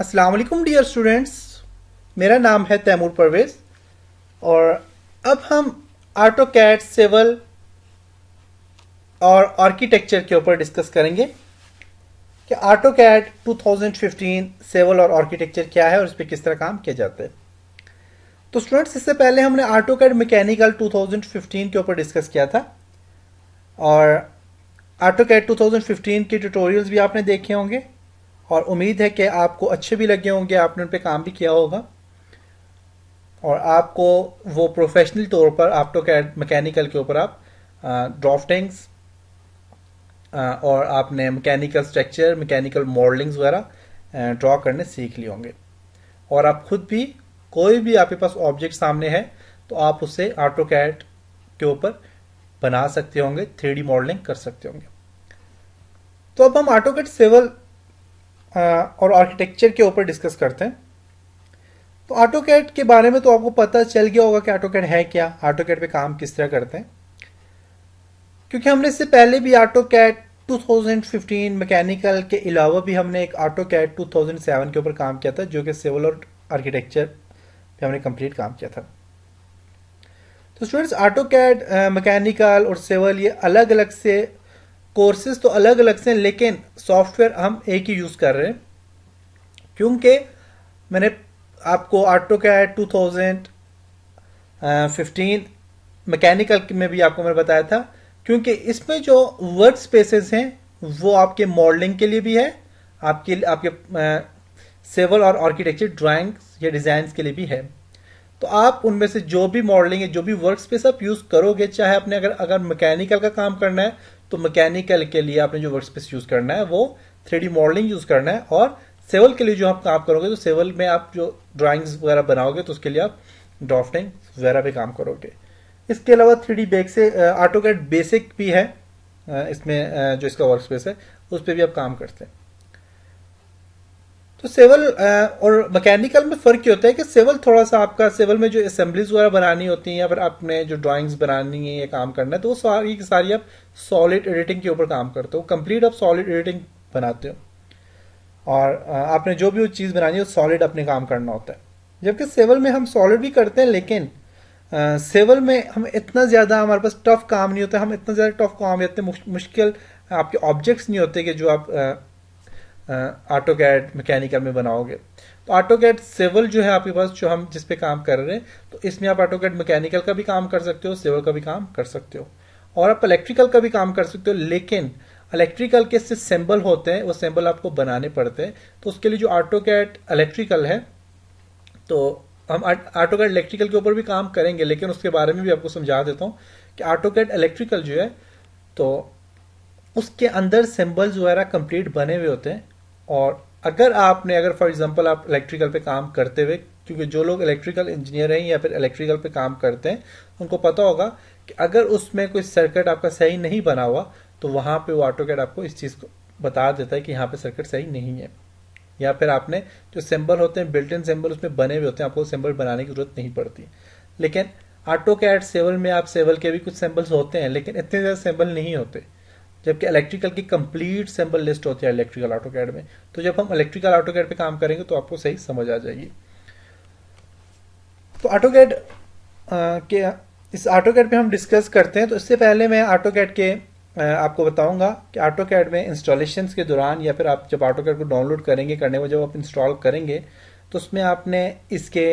Aslam dear students मेरा नाम है तैमूर परवेज़ और अब हम आटो कैट सेवल और आर्किटेक्चर के ऊपर डिस्कस करेंगे कि आटो कैट 2015 सेवल और आर्किटेक्चर क्या है और इस पर किस तरह काम किया जाता है तो स्टूडेंट्स इससे पहले हमने आटो कैट मैकेनिकल 2015 के ऊपर डिस्कस किया था और आटो कैट फ़िफ्टीन के ट्यूटोरियल्स भी आपने देखे होंगे और उम्मीद है कि आपको अच्छे भी लगे होंगे आपने उन पर काम भी किया होगा और आपको वो प्रोफेशनल तौर पर आपटो कैड मैकेनिकल के ऊपर आप ड्राफ्टिंग्स और आपने मैकेनिकल स्ट्रक्चर मैकेनिकल मॉडलिंग्स वगैरह ड्रॉ करने सीख लिए होंगे और आप खुद भी कोई भी आपके पास ऑब्जेक्ट सामने है तो आप उसे ऑटो कैड के ऊपर बना सकते होंगे थ्री मॉडलिंग कर सकते होंगे तो अब हम ऑटो कैड सिविल और आर्किटेक्चर के ऊपर डिस्कस करते हैं तो ऑटो कैट के बारे में तो आपको पता चल गया होगा कि ऑटो कैट है क्या ऑटो कैट पर काम किस तरह करते हैं क्योंकि हमने इससे पहले भी ऑटो कैट 2015 मैकेनिकल के अलावा भी हमने एक ऑटो कैट 2007 के ऊपर काम किया था जो कि सिविल और आर्किटेक्चर पे हमने कंप्लीट काम किया था तो स्टूडेंट्स ऑटो कैट मैकेनिकल और सिविल ये अलग अलग से कोर्सेज तो अलग अलग से लेकिन सॉफ्टवेयर हम एक ही यूज़ कर रहे हैं क्योंकि मैंने आपको आटो क्या है टू थाउजेंड फिफ्टीन मैकेनिकल में भी आपको मैंने बताया था क्योंकि इसमें जो वर्क स्पेसेस हैं वो आपके मॉडलिंग के लिए भी है आपके आपके सिविल और आर्किटेक्चर ड्राइंग्स या डिज़ाइन के लिए भी है तो आप उनमें से जो भी मॉडलिंग है जो भी वर्क स्पेस आप यूज़ करोगे चाहे आपने अगर अगर मैकेनिकल का काम करना है तो मैकेनिकल के लिए आपने जो वर्क स्पेस यूज करना है वो थ्री मॉडलिंग यूज करना है और सेवल के लिए जो आप काम करोगे तो सेवल में आप जो ड्राइंग्स वगैरह बनाओगे तो उसके लिए आप ड्राफ्टिंग वगैरह पे काम करोगे इसके अलावा थ्री डी बेक से ऑटो बेसिक भी है इसमें जो इसका वर्क स्पेस है उस पर भी आप काम करते हैं तो सेवल और मैकेनिकल में फर्क ये होता है कि सेवल थोड़ा सा आपका सेवल में जो असेंबलीज वगैरह बनानी होती हैं या फिर आपने जो ड्राइंग्स बनानी है या काम करना है तो वो सारी की सारी आप सॉलिड एडिटिंग के ऊपर काम करते हो कंप्लीट आप सॉलिड एडिटिंग बनाते हो और आपने जो भी वो चीज़ बनानी है वो सॉलिड अपने काम करना होता है जबकि सेवल में हम सॉलिड भी करते हैं लेकिन सेवल में हम इतना ज़्यादा हमारे पास टफ काम नहीं होता हम इतना ज़्यादा टफ काम नहीं होते मुश्किल आपके ऑब्जेक्ट्स नहीं होते कि जो आप ऑटो कैड मैकेनिकल में बनाओगे तो ऑटो कैड सिविल जो है आपके पास जो हम जिस पे काम कर रहे हैं तो इसमें आप ऑटो कैड मैकेनिकल का भी काम कर सकते हो सिविल का भी काम कर सकते हो और आप इलेक्ट्रिकल का भी काम कर सकते हो लेकिन इलेक्ट्रिकल के से सिंबल होते हैं वो सिंबल आपको बनाने पड़ते हैं तो उसके लिए जो ऑटो कैड इलेक्ट्रिकल है तो हम ऑटो कैड इलेक्ट्रिकल के ऊपर भी काम करेंगे लेकिन उसके बारे में भी आपको समझा देता हूँ कि ऑटो कैड इलेक्ट्रिकल जो है तो उसके अंदर सिंबल्स वगैरह कंप्लीट बने हुए होते हैं और अगर आपने अगर फॉर एग्जांपल आप इलेक्ट्रिकल पे काम करते हुए क्योंकि जो लोग इलेक्ट्रिकल इंजीनियर हैं या फिर इलेक्ट्रिकल पे काम करते हैं उनको पता होगा कि अगर उसमें कोई सर्किट आपका सही नहीं बना हुआ तो वहाँ पे वो ऑटो आपको इस चीज़ को बता देता है कि यहाँ पे सर्किट सही नहीं है या फिर आपने जो सिंबल होते हैं बिल्ट इन सिंबल उसमें बने हुए होते हैं आपको सिंबल बनाने की जरूरत नहीं पड़ती लेकिन ऑटो कैड सेवल में आप सेवल के भी कुछ सिंबल्स होते हैं लेकिन इतने ज़्यादा सिंबल नहीं होते जबकि इलेक्ट्रिकल की कंप्लीट सैम्पल लिस्ट होती है इलेक्ट्रिकल ऑटो कैड में तो जब हम इलेक्ट्रिकल ऑटो कैड पर काम करेंगे तो आपको सही समझ आ जाएगी तो ऑटो कैड के इस ऑटो कैड पर हम डिस्कस करते हैं तो इससे पहले मैं ऑटो कैड के आपको बताऊंगा कि ऑटो कैड में इंस्टॉलेशन के दौरान या फिर आप जब ऑटो कैड को डाउनलोड करेंगे करने में जब आप इंस्टॉल करेंगे तो उसमें आपने इसके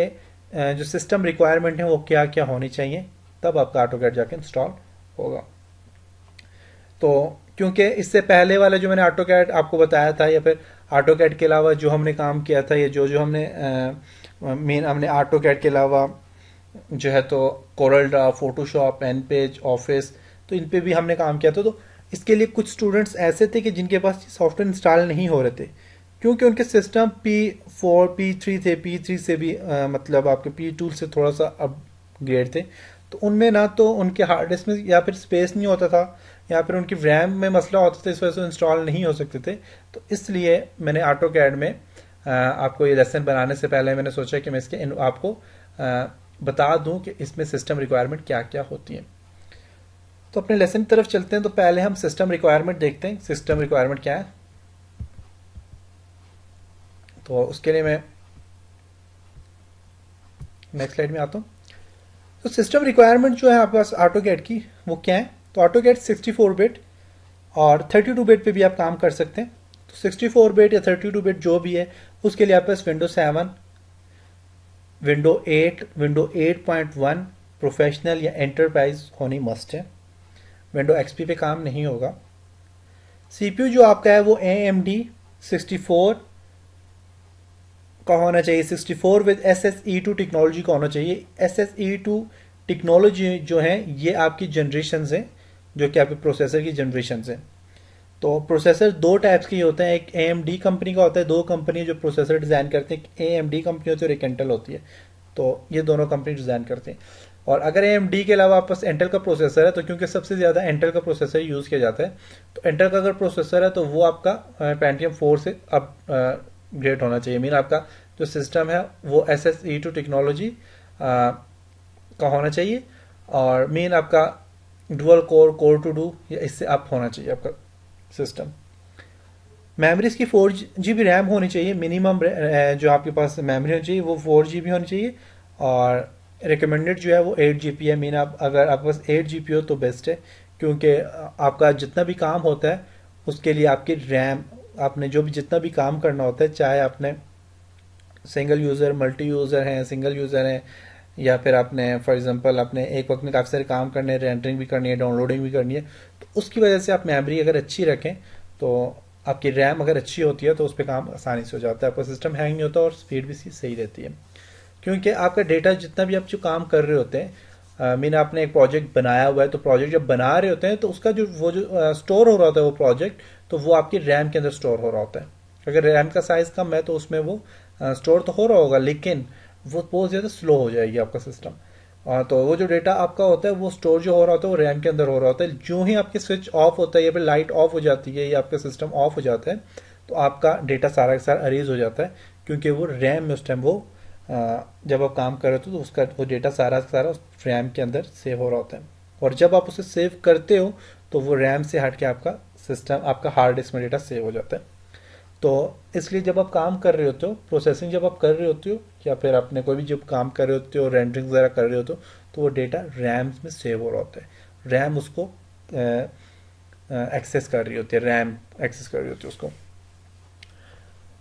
जो सिस्टम रिक्वायरमेंट है वो क्या क्या होनी चाहिए तब आपका ऑटो कैड जाके इंस्टॉल होगा तो क्योंकि इससे पहले वाला जो मैंने ऑटो कैड आपको बताया था या फिर ऑटो कैड के अलावा जो हमने काम किया था या जो जो हमने मेन हमने ऑटो कैड के अलावा जो है तो Corel Draw Photoshop InPage office तो इन पे भी हमने काम किया था तो इसके लिए कुछ स्टूडेंट्स ऐसे थे कि जिनके पास सॉफ्टवेयर इंस्टॉल नहीं हो रहे थे क्योंकि उनके system P four P three थे पी थ्री से भी आ, मतलब आपके पी टू से थोड़ा सा अपग्रेड थे तो उनमें ना तो उनके हार्ड डिस्क में या फिर स्पेस नहीं होता था या फिर उनकी रैम में मसला होता था इस वजह से इंस्टॉल नहीं हो सकते थे तो इसलिए मैंने ऑटो कैड में आपको ये लेसन बनाने से पहले मैंने सोचा कि मैं इसके आपको बता दूं कि इसमें सिस्टम रिक्वायरमेंट क्या क्या होती है तो अपने लेसन की तरफ चलते हैं तो पहले हम सिस्टम रिक्वायरमेंट देखते हैं सिस्टम रिक्वायरमेंट क्या है तो उसके लिए मैं नेक्स्ट स्लाइड में आता हूँ तो सिस्टम रिक्वायरमेंट जो है आपके पास ऑटो कैड की वो क्या है तो AutoCAD sixty four bit और थर्टी टू बेट पर भी आप काम कर सकते हैं तो सिक्सटी फोर बेट या थर्टी टू बेट जो भी है उसके लिए आपके पास window seven window eight window eight point one professional या एंटरप्राइज होनी मस्ट है विंडो एक्सपी पे काम नहीं होगा सीपीयू जो आपका है वो A M D sixty four का होना चाहिए sixty four with S S E two technology का होना चाहिए S S E two technology जो है ये आपकी जनरेशन है जो कि आपके प्रोसेसर की जनरेशन है तो प्रोसेसर दो टाइप्स के होते हैं एक ए कंपनी का होता है दो कंपनी जो प्रोसेसर डिज़ाइन हैं ए एम डी कंपनी होती है और एक एंटल होती है तो ये दोनों कंपनी डिज़ाइन करती हैं और अगर ए के अलावा आप पास एंटल का प्रोसेसर है तो क्योंकि सबसे ज़्यादा एंटल का प्रोसेसर यूज़ किया जाता है तो एंटल का अगर प्रोसेसर है तो वो आपका पेंटियम फोर से अपग्रेड होना चाहिए मीन आपका जो सिस्टम है वो S S E two technology का होना चाहिए और मेन आपका dual core core two duo या इससे अप होना चाहिए आपका सिस्टम मेमरीज की फोर जी बी रैम होनी चाहिए मिनिमम जो आपके पास मेमरी होनी चाहिए वो फोर जी बी होनी चाहिए और रिकमेंडेड जो है वो एट जी पी है मीन आप अगर आपके पास एट जी पी हो तो बेस्ट है क्योंकि आपका जितना भी काम होता है उसके लिए आपकी रैम आपने जो भी जितना भी काम करना होता है चाहे आपने सिंगल यूज़र मल्टी यूज़र हैं सिंगल यूज़र हैं या फिर आपने फॉर एग्जांपल आपने एक वक्त में काफ़ी सारे काम करने हैं रेंटरिंग भी करनी है डाउनलोडिंग भी करनी है तो उसकी वजह से आप मेमोरी अगर अच्छी रखें तो आपकी रैम अगर अच्छी होती है तो उस पर काम आसानी से हो जाता है आपका सिस्टम हैंग नहीं होता और स्पीड भी सही रहती है क्योंकि आपका डेटा जितना भी आप जो काम कर रहे होते हैं मीन आपने एक प्रोजेक्ट बनाया हुआ है तो प्रोजेक्ट जब बना रहे होते हैं तो उसका जो वो जो स्टोर हो रहा होता है वो प्रोजेक्ट तो वो आपकी रैम के अंदर स्टोर हो रहा होता है अगर रैम का साइज़ कम है तो उसमें वो स्टोर तो हो रहा होगा लेकिन वो बहुत ज़्यादा स्लो हो जाएगी आपका सिस्टम हाँ तो वो जो डेटा आपका होता है वो स्टोर जो हो रहा होता है वो रैम के अंदर हो रहा होता है जो ही आपकी स्विच ऑफ होता है या फिर लाइट ऑफ हो जाती है या आपका सिस्टम ऑफ हो जाता है तो आपका डेटा सारा का सारा अरेज हो जाता है क्योंकि वो रैम में उस टाइम वो जब आप काम कर रहे हो तो उसका वो डेटा सारा का सारा रैम के अंदर सेव हो रहा होता है और जब आप उसे सेव करते हो तो वो रैम से हट के आपका सिस्टम आपका हार्ड डिस्क में डेटा सेव हो जाता है तो इसलिए जब आप काम कर रहे होते हो प्रोसेसिंग जब आप कर रहे होते हो या फिर आपने कोई भी जब काम कर रहे होते हो रेंडरिंग वगैरह कर रहे होते हो तो वो डेटा रैम में सेव हो रहा होता है रैम उसको एक्सेस कर रही होती है रैम एक्सेस कर रही होती है उसको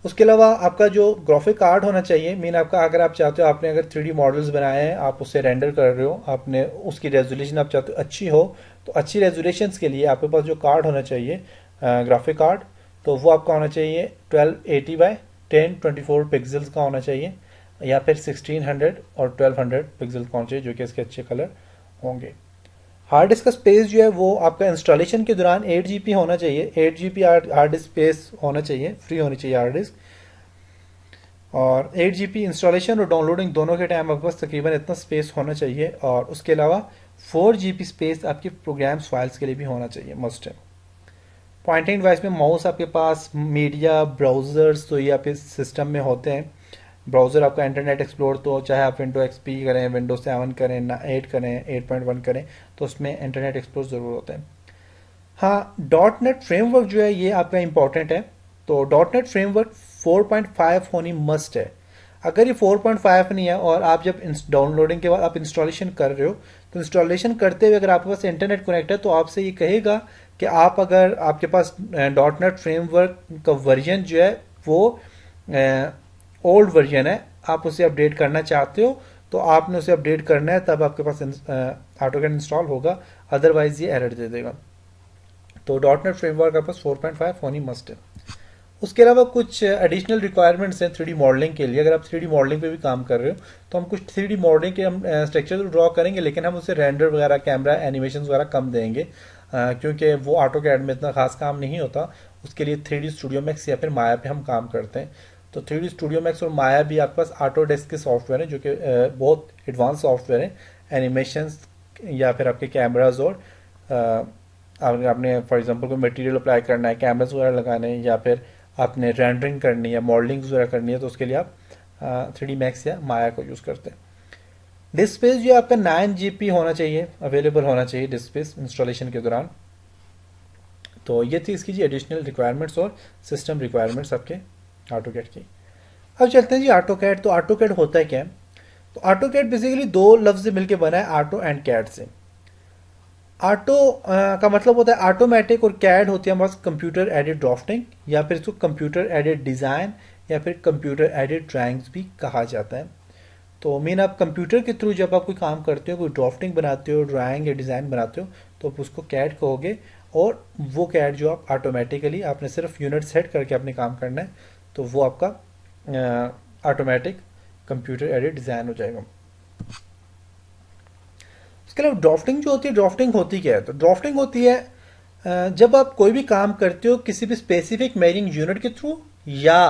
उसके अलावा आपका जो ग्राफिक कार्ड होना चाहिए मीन आपका अगर आप चाहते हो आपने अगर थ्री मॉडल्स बनाए हैं आप उसे रेंडर कर रहे हो आपने उसकी रेजोल्यूशन आप चाहते हो अच्छी हो तो अच्छी रेजोल्यूशन के लिए आपके पास जो कार्ड होना चाहिए ग्राफिक कार्ड तो वो आपका होना चाहिए twelve eighty by ten twenty four pixels का होना चाहिए या फिर सिक्सटीन हंड्रेड और ट्वेल्व हंड्रेड पिक्सल का होना चाहिए जो कि इसके अच्छे कलर होंगे हार्ड डिस्क का स्पेस जो है वो आपका इंस्टॉलेशन के दौरान एट जी पी होना चाहिए eight G B hard disk space होना चाहिए फ्री होनी चाहिए हार्ड डिस्क और एट जी पी इंस्टॉलेशन और डाउनलोडिंग दोनों के टाइम आपके पास तकरीबन इतना स्पेस होना चाहिए और उसके अलावा फोर जी पी स्पेस आपके प्रोग्राम्स फाइल्स के लिए भी होना चाहिए मस्ट है पॉइंटिंग डिवाइस में माउस आपके पास मीडिया ब्राउज़र्स तो ये आपके सिस्टम में होते हैं ब्राउज़र आपका इंटरनेट एक्सप्लोर तो चाहे आप विंडो एक्सपी करें विंडो सेवन करें ना एट करें एट पॉइंट वन करें तो उसमें इंटरनेट एक्सप्लोर ज़रूर होता है हाँ डॉट नेट फ्रेमवर्क जो है ये आपका इंपॉर्टेंट है तो dot net framework four point five होनी मस्ट है अगर ये 4.5 नहीं है और आप जब डाउनलोडिंग के बाद आप इंस्टॉलेशन कर रहे हो तो इंस्टॉलेशन करते हुए अगर आपके पास इंटरनेट कनेक्ट है तो आपसे ये कहेगा कि आप अगर आपके पास डॉट नेट फ्रेमवर्क का वर्जन जो है वो ओल्ड वर्जन है आप उसे अपडेट करना चाहते हो तो आपने उसे अपडेट करना है तब आपके पास ऑटोकैड इंस्टॉल होगा अदरवाइज ये एरर दे देगा तो डॉट नेट फ्रेमवर्क आपके पास फोर पॉइंट फाइव होनी मस्ट है उसके अलावा कुछ एडिशनल रिक्वायरमेंट्स हैं थ्री मॉडलिंग के लिए अगर आप थ्री मॉडलिंग पे भी काम कर रहे हो तो हम कुछ थ्री मॉडलिंग के हम स्ट्रक्चर तो ड्रॉ करेंगे लेकिन हम उसे रेंडर वगैरह कैमरा एनिमेशन वगैरह कम देंगे क्योंकि वो ऑटो कैड में इतना खास काम नहीं होता उसके लिए थ्री स्टूडियो मैक्स या फिर माया पे हम काम करते हैं तो थ्री स्टूडियो मैक्स और माया भी आपके पास ऑटो डेस्क के सॉफ्टवेयर हैं जो कि बहुत एडवांस सॉफ्टवेयर हैं एनिमेशन या फिर आपके कैमराज और आपने फॉर एग्जांपल कोई मटेरियल अप्लाई करना है कैमराज वगैरह लगाने हैं या फिर आपने रेंडरिंग करनी है मॉडलिंग वगैरह करनी है तो उसके लिए आप थ्री डी मैक्स या माया को यूज़ करते हैं डिस्क स्पेस जो आपका नाइन जी होना चाहिए अवेलेबल होना चाहिए डिस्क स्पेस इंस्टॉलेशन के दौरान तो ये थी इसकी जी एडिशनल रिक्वायरमेंट्स और सिस्टम रिक्वायरमेंट्स आपके ऑटो कैट की अब चलते हैं जी ऑटो कैट तो ऑटो कैट होता है क्या तो ऑटो कैट बेसिकली दो लफ्ज़ मिलके बना है ऑटो एंड कैट से ऑटो का मतलब होता है ऑटोमेटिक और कैड होती है हमारे पास कंप्यूटर एडिड ड्राफ्टिंग या फिर इसको कंप्यूटर एडिड डिज़ाइन या फिर कंप्यूटर एडिड ड्राइंग्स भी कहा जाता है तो मेन आप कंप्यूटर के थ्रू जब आप कोई काम करते हो कोई ड्राफ्टिंग बनाते हो ड्राइंग या डिज़ाइन बनाते हो तो आप उसको कैड कहोगे और वो कैड जो आप ऑटोमेटिकली आपने सिर्फ यूनिट सेट करके अपने काम करना है तो वो आपका ऑटोमेटिक कंप्यूटर एडिड डिज़ाइन हो जाएगा इसके अलावा ड्राफ्टिंग जो होती है ड्राफ्टिंग होती क्या है तो ड्राफ्टिंग होती है जब आप कोई भी काम करते हो किसी भी स्पेसिफिक मेजरिंग यूनिट के थ्रू या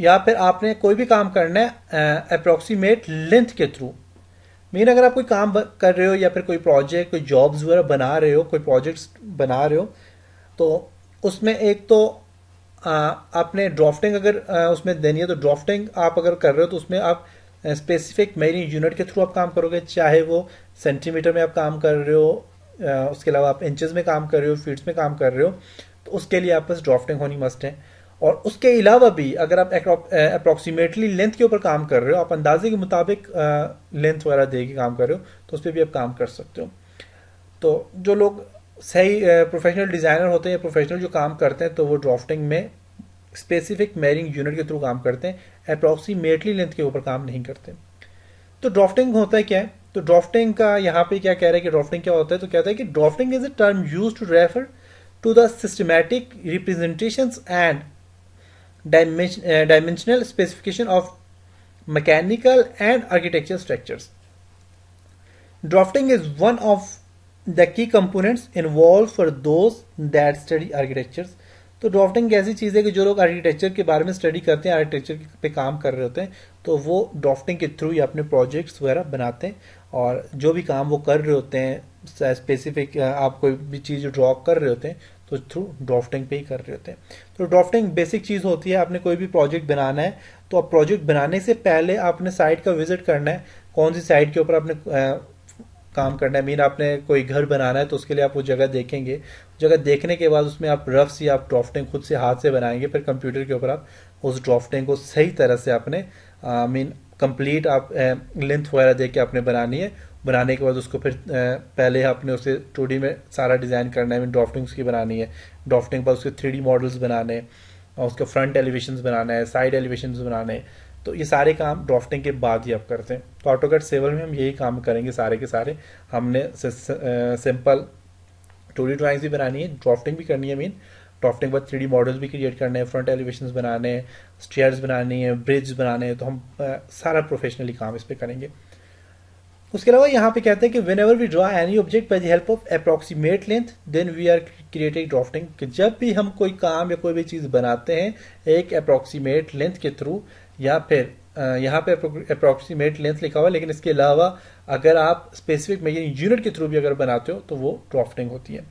या फिर आपने कोई भी काम करना है अप्रोक्सीमेट लेंथ के थ्रू मीन अगर आप कोई काम कर रहे हो या फिर कोई प्रोजेक्ट कोई जॉब्स वगैरह बना रहे हो कोई प्रोजेक्ट्स बना रहे हो तो उसमें एक तो आ, आपने ड्राफ्टिंग अगर आ, उसमें देनी है तो ड्राफ्टिंग आप अगर कर रहे हो तो उसमें आप स्पेसिफिक मेरिंग यूनिट के थ्रू आप काम करोगे चाहे वो सेंटीमीटर में आप काम कर रहे हो उसके अलावा आप इंचज़ में काम कर रहे हो फीट्स में काम कर रहे हो तो उसके लिए आप बस ड्राफ्टिंग होनी मस्ट है और उसके अलावा भी अगर आप अप्रोक्सीमेटली लेंथ के ऊपर काम कर रहे हो आप अंदाजे के मुताबिक लेंथ वगैरह दे के काम कर रहे हो तो उस पर भी आप काम कर सकते हो तो जो लोग सही प्रोफेशनल डिज़ाइनर होते हैं प्रोफेशनल जो काम करते हैं तो वो ड्राफ्टिंग में स्पेसिफिक मैरिंग यूनिट के थ्रू काम करते हैं अप्रॉक्सीमेटली लेंथ के ऊपर काम नहीं करते तो ड्राफ्टिंग होता है क्या है तो ड्राफ्टिंग का यहाँ पे क्या कह रहा है कि ड्राफ्टिंग क्या होता है तो कहता है कि drafting is a term use to refer to the systematic representation and dimensional specification of mechanical and architecture structures drafting is one of the key components involve for those that study architectures तो ड्राफ्टिंग ऐसी चीज़ है कि जो लोग architecture के बारे में स्टडी करते हैं आर्किटेक्चर पे काम कर रहे होते हैं तो वो ड्राफ्टिंग के थ्रू ही अपने प्रोजेक्ट्स वगैरह बनाते हैं और जो भी काम वो कर रहे होते हैं स्पेसिफिक आप कोई भी चीज़ ड्रॉ कर रहे होते हैं तो थ्रू ड्राफ्टिंग पे ही कर रहे होते हैं तो ड्राफ्टिंग बेसिक चीज़ होती है आपने कोई भी प्रोजेक्ट बनाना है तो आप प्रोजेक्ट बनाने से पहले आपने साइट का विजिट करना है कौन सी साइट के ऊपर आपने आ, काम करना है मीन आपने कोई घर बनाना है तो उसके लिए आप वो जगह देखेंगे जो अगर देखने के बाद उसमें आप रफ्स या आप ड्राफ्टिंग खुद से हाथ से बनाएंगे फिर कंप्यूटर के ऊपर आप उस ड्राफ्टिंग को सही तरह से आपने आई मीन कंप्लीट आप लेंथ वगैरह देख के आपने बनानी है बनाने के बाद उसको फिर पहले आपने उसे टू में सारा डिज़ाइन करना है ड्राफ्टिंग उसकी बनानी है ड्राफ्टिंग पर उसके थ्री मॉडल्स बनाने हैं और उसके फ्रंट एलिवेशन बनाना है साइड एलिवेशन बनाने तो ये सारे काम ड्राफ्टिंग के बाद ही आप करते हैं तो ऑटोकट सेवल में हम यही काम करेंगे सारे के सारे हमने सिंपल स्टोरी ड्राइंग्स भी बनानी है ड्राफ्टिंग भी करनी है मीन ड्राफ्टिंग बाद थ्री मॉडल्स भी क्रिएट करने हैं फ्रंट एलिवेशन बनाने हैं स्टेयर्स बनानी है ब्रिज बनाने हैं तो हम सारा प्रोफेशनली काम इस पर करेंगे उसके अलावा यहाँ पे कहते हैं कि whenever we draw any object by the help of approximate length then we are creating drafting कि जब भी हम कोई काम या कोई भी चीज़ बनाते हैं एक अप्रॉक्सीमेट लेंथ के थ्रू या फिर यहाँ पे अप्रोक्सीमेट लेंथ लिखा हुआ है लेकिन इसके अलावा अगर आप स्पेसिफिक मेजर यूनिट के थ्रू भी अगर बनाते हो तो वो ड्राफ्टिंग होती है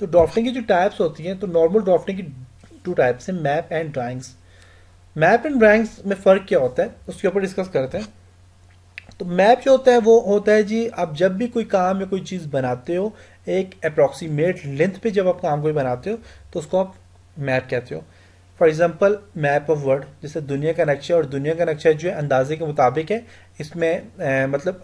तो ड्राफ्टिंग की जो टाइप्स होती हैं तो नॉर्मल ड्राफ्टिंग की टू टाइप्स हैं map and drawings map and drawings में फ़र्क क्या होता है उसके ऊपर डिस्कस करते हैं तो मैप जो होता है वो होता है जी आप जब भी कोई काम या कोई चीज़ बनाते हो एक अप्रॉक्सीमेट लेंथ पे जब आप काम कोई बनाते हो तो उसको आप मैप कहते हो for example map of world जैसे दुनिया का नक्शा और दुनिया का नक्शा जो है अंदाजे के मुताबिक है इसमें आ, मतलब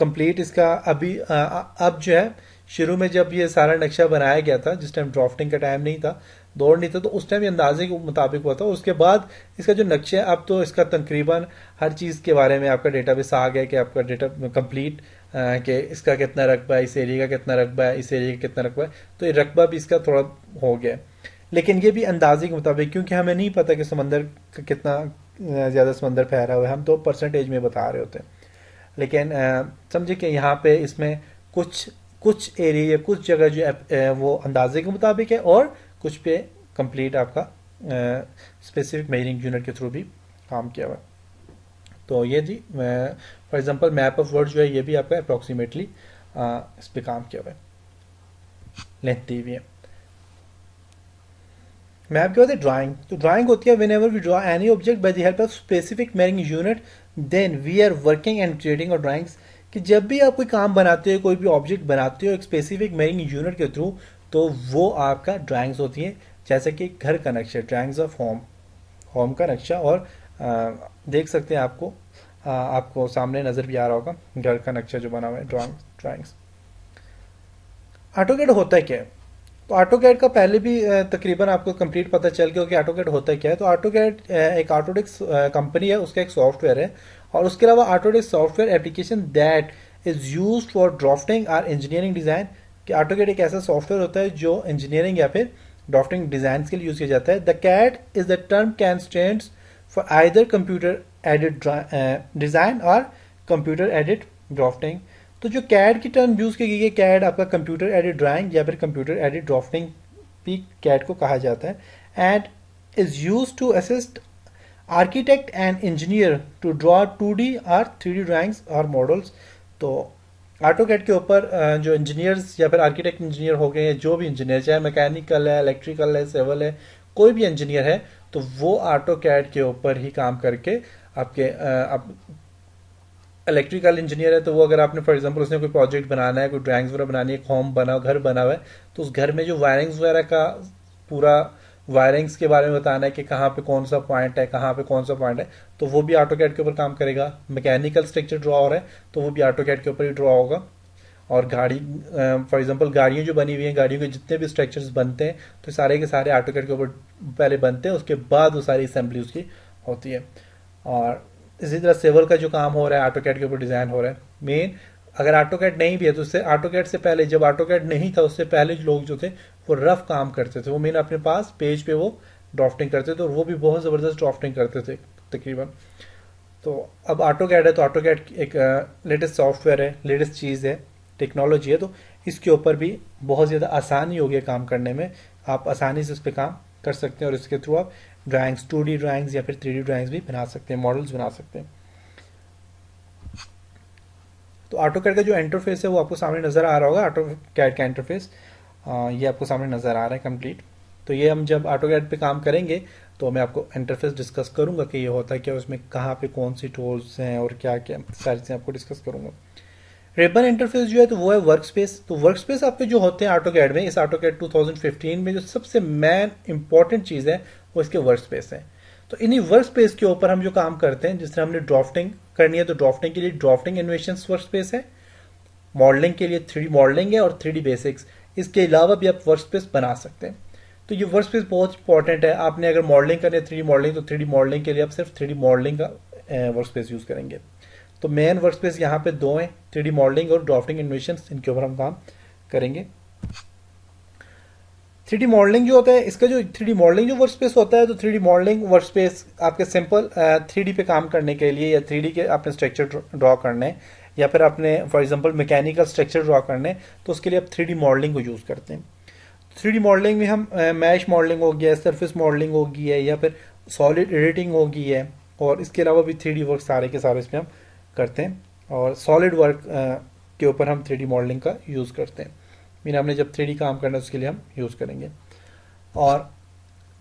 कंप्लीट इसका अभी आ, अब जो है शुरू में जब ये सारा नक्शा बनाया गया था जिस टाइम ड्राफ्टिंग का टाइम नहीं था दौड़ नहीं था तो उस टाइम ये अंदाजे के मुताबिक हुआ था उसके बाद इसका जो नक्शा है अब तो इसका तकरीबन हर चीज़ के बारे में आपका डेटा बेस आ गया कि आपका डेटा कंप्लीट कि इसका कितना रकबा है इस एरिया का कितना रकबा है इस एरिया का कितना रकबा है तो ये रकबा भी इसका थोड़ा हो गया लेकिन ये भी अंदाजे के मुताबिक क्योंकि हमें नहीं पता कि समंदर कितना ज़्यादा समंदर फहरा हुआ है हम तो परसेंटेज में बता रहे होते हैं लेकिन समझे कि यहाँ पे इसमें कुछ कुछ एरिया कुछ जगह जो वो अंदाजे के मुताबिक है और कुछ पे कंप्लीट आपका स्पेसिफिक मेजरिंग यूनिट के थ्रू भी काम किया हुआ तो ये जी for example map of world जो है ये भी आपका अप्रोक्सीमेटली इस पर काम किया हुआ है लेती भी है मैप के बाद है ड्राइंग तो ड्राइंग होती है whenever we draw any object by the help of specific marrying unit then we are working and creating और ड्राइंग्स कि जब भी आप कोई काम बनाते हो कोई भी ऑब्जेक्ट बनाते हो एक स्पेसिफिक मेरिंग यूनिट के थ्रू तो वो आपका ड्राइंग्स होती हैं जैसे कि घर का नक्शा ड्राइंग्स ऑफ होम होम का नक्शा और आ, देख सकते हैं आपको आ, आपको सामने नज़र भी आ रहा होगा घर का नक्शा जो बना हुआ है ड्राइंग्स ड्राइंग्स ऑटोकेट होता है क्या तो ऑटो कैड का पहले भी तकरीबन आपको कंप्लीट पता चल गया कि ऑटो कैड होता क्या है तो ऑटो कैड एक ऑटोडिक्स कंपनी है उसका एक सॉफ्टवेयर है और उसके अलावा ऑटोडिक्स software application that is use for drafting or engineering design कि ऑटो कैड एक ऐसा सॉफ्टवेयर होता है जो इंजीनियरिंग या फिर ड्राफ्टिंग डिजाइन के लिए यूज किया जाता है the CAD is the term can stand for either computer aided design or computer aided drafting तो जो कैड की टर्म यूज़ की गई है कैड आपका कंप्यूटर एडिट ड्राइंग या फिर कंप्यूटर एडिट ड्राफ्टिंग भी कैड को कहा जाता है and is use to assist architect and engineer to draw two D or three D drawings और मॉडल्स तो ऑटो कैड के ऊपर जो इंजीनियर्स या फिर आर्किटेक्ट इंजीनियर हो गए हैं जो भी इंजीनियर चाहे मैकेनिकल है इलेक्ट्रिकल है सिविल है कोई भी इंजीनियर है तो वो ऑटो कैड के ऊपर ही काम करके आपके आप इलेक्ट्रिकल इंजीनियर है तो वो अगर आपने फॉर एग्जांपल उसने कोई प्रोजेक्ट बनाना है कोई ड्राइंग्स वगैरह बनानी है एक होम बना घर बना हुआ है तो उस घर में जो वायरिंग्स वगैरह का पूरा वायरिंग्स के बारे में बताना है कि कहाँ पे कौन सा पॉइंट है कहाँ पे कौन सा पॉइंट है तो वो भी ऑटो कैट के ऊपर काम करेगा मैकेनिकल स्ट्रक्चर ड्रा हो रहा है तो वो भी ऑटो कैट के ऊपर ही ड्रा होगा और गाड़ी फॉर एग्जांपल गाड़ियाँ जो बनी हुई हैं गाड़ियों के जितने भी स्ट्रक्चर्स बनते हैं तो सारे के सारे ऑटो कैट के ऊपर पहले बनते हैं उसके बाद वो सारी असेंबली उसकी होती है और इसी तरह सेवल का जो काम हो रहा है ऑटो के ऊपर डिज़ाइन हो रहा है मेन अगर ऑटो नहीं भी है तो उससे ऑटो से पहले जब ऑटो नहीं था उससे पहले लोग जो थे वो रफ काम करते थे वो मेन अपने पास पेज पे वो ड्राफ्टिंग करते थे और वो भी बहुत ज़बरदस्त ड्राफ्टिंग करते थे तकरीबन तो अब ऑटो है तो ऑटो एक लेटेस्ट सॉफ्टवेयर है लेटेस्ट चीज़ है टेक्नोलॉजी है तो इसके ऊपर भी बहुत ज़्यादा आसानी होगी काम करने में आप आसानी से उस पर काम कर सकते हैं और इसके थ्रू आप ड्राइंग्स टू डी ड्राइंग्स या फिर थ्री डी ड्राइंग्स भी बना सकते हैं मॉडल्स बना सकते हैं तो ऑटो कैड का जो इंटरफेस है वो आपको सामने नज़र आ रहा होगा ऑटो कैड का इंटरफेस ये आपको सामने नज़र आ रहा है कंप्लीट तो ये हम जब ऑटो कैड पर काम करेंगे तो मैं आपको इंटरफेस डिस्कस करूंगा कि ये होता है क्या उसमें कहाँ पे कौन सी टूल्स हैं और क्या क्या सारी चीज़ें आपको डिस्कस करूंगा रिबन इंटरफेस जो है तो वो है वर्क स्पेस तो वर्क स्पेस आपके जो होते हैं ऑटो कैड में इस ऑटो कैड 2015 में जो सबसे मेन इंपॉर्टेंट चीज़ है वो इसके वर्क स्पेस है तो इन्हीं वर्क स्पेस के ऊपर हम जो काम करते हैं जिस तरह हमने ड्राफ्टिंग करनी है तो ड्राफ्टिंग के लिए ड्राफ्टिंग इन्वेशन वर्क स्पेस है मॉडलिंग के लिए थ्री मॉडलिंग है और थ्री बेसिक्स इसके अलावा भी आप वर्क स्पेस बना सकते हैं तो ये वर्क स्पेस बहुत इंपॉर्टेंट है आपने अगर मॉडलिंग करनी है थ्री मॉडलिंग तो थ्री मॉडलिंग के लिए आप सिर्फ थ्री मॉडलिंग का वर्क स्पेस यूज़ करेंगे तो मेन वर्क स्पेस यहाँ पे दो हैं थ्री मॉडलिंग और ड्राफ्टिंग इन्वेशन इनके ऊपर हम काम करेंगे थ्री मॉडलिंग जो होता है इसका जो थ्री मॉडलिंग जो वर्क स्पेस होता है तो थ्री मॉडलिंग वर्क स्पेस आपके सिंपल थ्री पे काम करने के लिए या थ्री के अपने स्ट्रक्चर ड्रॉ करने हैं या फिर अपने for example mechanical structure draw करने तो उसके लिए आप थ्री मॉडलिंग को यूज़ करते हैं थ्री मॉडलिंग में हम मैश मॉडलिंग होगी है सरफेस मॉडलिंग होगी है या फिर सॉलिड एडिटिंग होगी है और इसके अलावा भी थ्री वर्क सारे के सारे इसमें हम करते हैं और सॉलिड वर्क के ऊपर हम थ्री मॉडलिंग का यूज़ करते हैं मीन हमने जब थ्री काम करना है उसके लिए हम यूज़ करेंगे और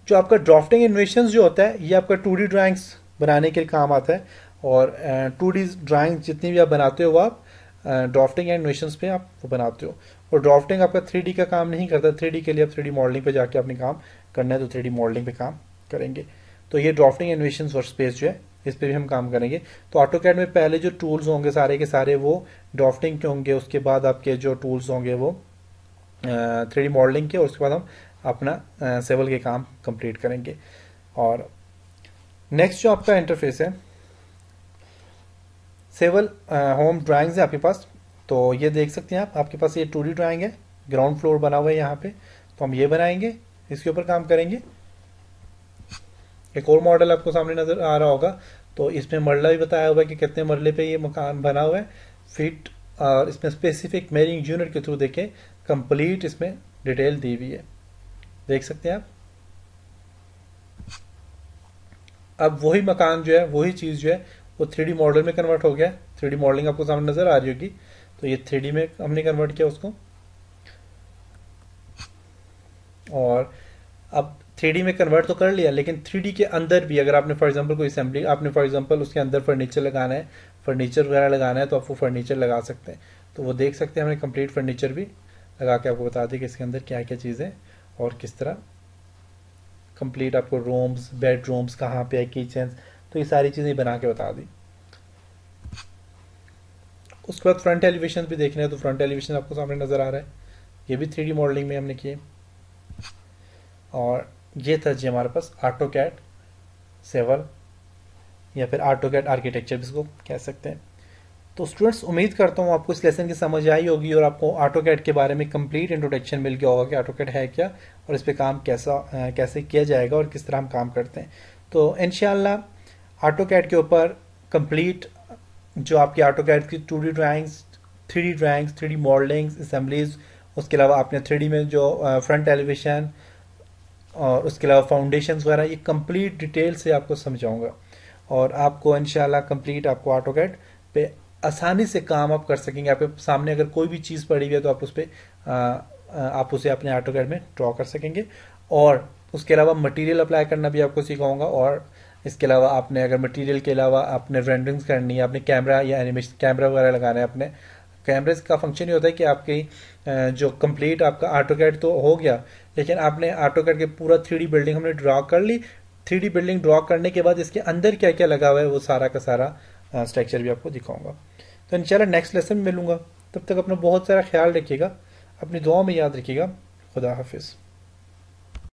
जो आपका ड्राफ्टिंग इन्वेशन जो होता है ये आपका टू डी ड्राइंग्स बनाने के काम आता है और टू डी ड्राइंग्स जितनी भी आप बनाते हो वो आप ड्राफ्टिंग एंड इन्वेशन पर आप वो बनाते हो और ड्राफ्टिंग आपका थ्री डी का काम नहीं करता थ्री डी के लिए आप थ्री डी मॉडलिंग पर जाके अपने काम करना है तो थ्री डी मॉडलिंग पर काम करेंगे तो ये ड्राफ्टिंग एनिमेशन और स्पेस जो है इस पर भी हम काम करेंगे तो ऑटो कैड में पहले जो टूल्स होंगे सारे के सारे वो ड्राफ्टिंग के होंगे उसके बाद आपके जो टूल्स होंगे वो थ्री मॉडलिंग के और उसके बाद हम अपना सेवल के काम कंप्लीट करेंगे और नेक्स्ट जो आपका इंटरफेस है सेवल होम ड्राइंग्स है आपके पास तो ये देख सकते हैं आप आपके पास ये टू डी ड्राइंग है ग्राउंड फ्लोर बना हुआ है यहाँ पे तो हम ये बनाएंगे इसके ऊपर काम करेंगे एक और मॉडल आपको सामने नजर आ रहा होगा तो इसमें मरला भी बताया हुआ है कि कितने मरले पे ये मकान बना हुआ है फिट और इसमें स्पेसिफिक मेरिंग यूनिट के थ्रू देखें कंप्लीट इसमें डिटेल दी हुई है देख सकते हैं आप अब वही मकान जो है वही चीज़ जो है वो थ्री मॉडल में कन्वर्ट हो गया थ्री मॉडलिंग आपको सामने नज़र आ रही होगी तो ये थ्री में हमने कन्वर्ट किया उसको और अब थ्री में कन्वर्ट तो कर लिया लेकिन थ्री के अंदर भी अगर आपने फॉर एग्जाम्पल कोई असेंबली आपने फॉर एग्जाम्पल उसके अंदर फर्नीचर लगाना है फर्नीचर वगैरह लगाना है तो आप वो फर्नीचर लगा सकते हैं तो वो देख सकते हैं हमने कंप्लीट फर्नीचर भी लगा के आपको बता दें कि इसके अंदर क्या क्या चीज़ें और किस तरह कंप्लीट आपको रूम्स बेडरूम्स कहाँ पे है किचन तो ये सारी चीज़ें बना के बता दी उसके बाद फ्रंट एलिवेशन भी देखने हैं तो फ्रंट एलिवेशन आपको सामने नज़र आ रहा है ये भी थ्री मॉडलिंग में हमने किए और ये था जी हमारे पास ऑटो कैट सेवर या फिर ऑटो कैट आर्किटेक्चर भी इसको कह सकते हैं तो स्टूडेंट्स उम्मीद करता हूँ आपको इस लेसन की समझ आई होगी और आपको ऑटो कैट के बारे में कंप्लीट इंट्रोडक्शन मिल गया होगा कि ऑटो कैट है क्या और इस पर काम कैसा कैसे किया जाएगा और किस तरह हम काम करते हैं तो इन ऑटो कैट के ऊपर कंप्लीट जो आपकी ऑटो कैट की two D drawings three D drawings three D modellings assemblies उसके अलावा आपने थ्री में जो फ्रंट एलिवेशन और उसके अलावा फाउंडेशन वगैरह ये कंप्लीट डिटेल से आपको समझाऊंगा और आपको इनशाला कंप्लीट आपको ऑटो कैट पे आसानी से काम आप कर सकेंगे आपके सामने अगर कोई भी चीज़ पड़ी हुई है तो आप उस पर आप उसे अपने ऑटो कैट में ड्रॉ कर सकेंगे और उसके अलावा मटेरियल अप्लाई करना भी आपको सिखाऊंगा और इसके अलावा आपने अगर मटेरियल के अलावा आपने रेंडरिंग्स करनी है आपने कैमरा या एनिमेशन कैमरा वगैरह लगाना है अपने कैमरे का फंक्शन ये होता है कि आपकी जो कंप्लीट आपका ऑटो तो हो गया लेकिन आपने ऑटो करके पूरा थ्री बिल्डिंग हमने ड्रॉ कर ली थ्री बिल्डिंग ड्रॉ करने के बाद इसके अंदर क्या क्या लगा हुआ है वो सारा का सारा स्ट्रक्चर भी आपको दिखाऊंगा तो इंशाल्लाह नेक्स्ट लेसन में मिलूंगा तब तक अपना बहुत सारा ख्याल रखिएगा अपनी दुआ में याद रखिएगा खुदा हाफिज़